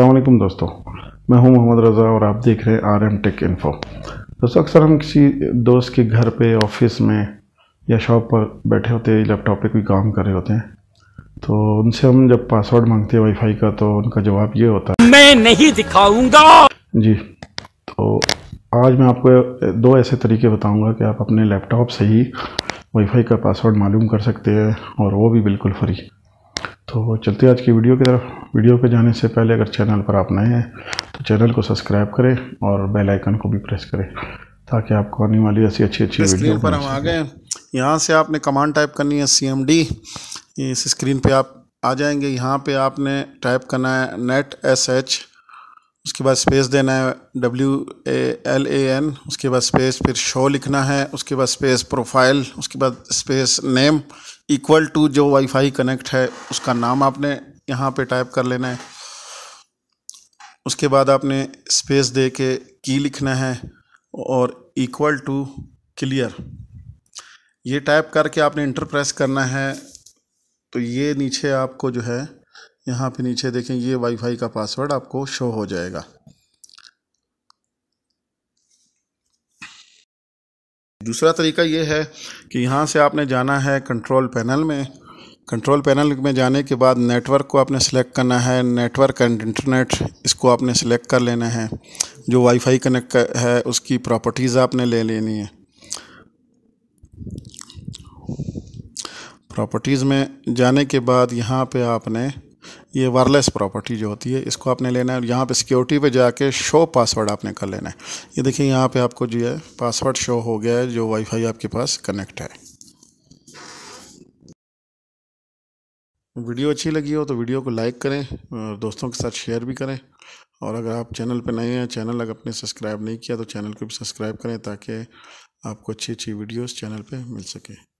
अल्लाम दोस्तों मैं हूं मोहम्मद रज़ा और आप देख रहे हैं आर एम टेक इन्फो दोस्तों अक्सर हम किसी दोस्त के घर पे ऑफिस में या शॉप पर बैठे होते हैं लैपटॉप पे कोई काम कर रहे होते हैं तो उनसे हम जब पासवर्ड मांगते हैं वाईफाई का तो उनका जवाब ये होता है मैं नहीं दिखाऊंगा जी तो आज मैं आपको दो ऐसे तरीके बताऊँगा कि आप अपने लैपटॉप से ही वाई का पासवर्ड मालूम कर सकते हैं और वो भी बिल्कुल फ्री तो चलते आज की वीडियो की तरफ वीडियो पर जाने से पहले अगर चैनल पर आप नए हैं तो चैनल को सब्सक्राइब करें और बेल आइकन को भी प्रेस करें ताकि आपको आने वाली ऐसी अच्छी अच्छी स्क्रीन पर हम आ गए यहाँ से आपने कमांड टाइप करनी है सी एम डी इस स्क्रीन पे आप आ जाएंगे यहाँ पे आपने टाइप करना है नेट एस एच उसके बाद स्पेस देना है W A L A N उसके बाद स्पेस फिर शो लिखना है उसके बाद स्पेस प्रोफाइल उसके बाद स्पेस नेम इक्वल टू जो वाईफाई कनेक्ट है उसका नाम आपने यहाँ पे टाइप कर लेना है उसके बाद आपने स्पेस दे के की लिखना है और इक्वल टू क्लियर ये टाइप करके आपने इंटर प्रेस करना है तो ये नीचे आपको जो है यहाँ पे नीचे देखें ये वाईफाई का पासवर्ड आपको शो हो जाएगा दूसरा तरीका ये है कि यहाँ से आपने जाना है कंट्रोल पैनल में कंट्रोल पैनल में जाने के बाद नेटवर्क को आपने सेलेक्ट करना है नेटवर्क एंड इंटरनेट इसको आपने सेलेक्ट कर लेना है जो वाईफाई कनेक्ट है उसकी प्रॉपर्टीज़ आपने ले लेनी है प्रॉपर्टीज़ में जाने के बाद यहाँ पे आपने ये वायरलेस प्रॉपर्टी जो होती है इसको आपने लेना है और यहाँ पे सिक्योरिटी पे जाके शो पासवर्ड आपने कर लेना है ये देखिए यहाँ पे आपको जो है पासवर्ड शो हो गया है जो वाईफाई आपके पास कनेक्ट है वीडियो अच्छी लगी हो तो वीडियो को लाइक करें और दोस्तों के साथ शेयर भी करें और अगर आप चैनल पर नए हैं चैनल अगर आपने सब्सक्राइब नहीं किया तो चैनल को भी सब्सक्राइब करें ताकि आपको अच्छी अच्छी वीडियोस चैनल पे मिल सके